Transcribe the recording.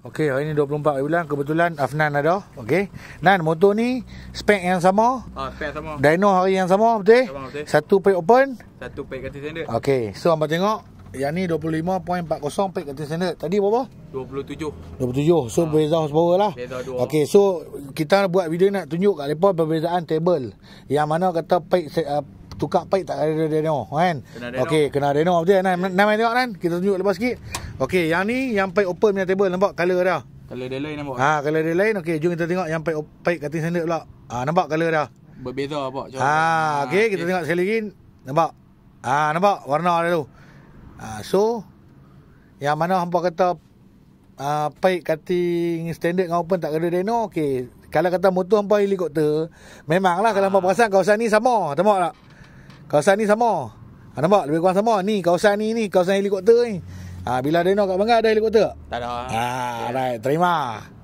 Okey, hari ni 24 hari bulan kebetulan Afnan ada. Okey. Nan motor ni spek yang sama. Ha, spek yang sama. Dino hari yang sama betul? Sama betul. Satu pipe open, satu pipe sini standard. Okey. So hamba tengok yang ni 25.40 pipe sini standard. Tadi berapa? 27. 27. So ha. beza sebarang lah. Beza dua. Okey, so kita buat video nak tunjuk kat lepas perbezaan table. Yang mana kata pipe uh, ah, tukar paik tak ada kan? reno kan okey kena reno betul kan nama tengok kan kita tunjuk lepas sikit okey yang ni yang paik open punya table nampak color dia color dia lain nampak ha color dia lain okey jom kita tengok yang paik paik cutting standard pula ha nampak color dia berbeza apa ha, ha, okey kita tengok sekali lagi nampak ha nampak warna dia tu ha so yang mana hangpa kata Uh, ha, paik cutting standard dengan open tak kena reno okey kalau kata motor hangpa helikopter memanglah kalau hangpa ah. perasan kawasan ni sama tengok tak Kawasan ni sama. Ha, nampak lebih kurang sama. Ni kawasan ni ni kawasan helikopter ni. Ha, bila nak kat Bangga ada helikopter? Tak ada. Ha, yeah. right. Terima. Terima.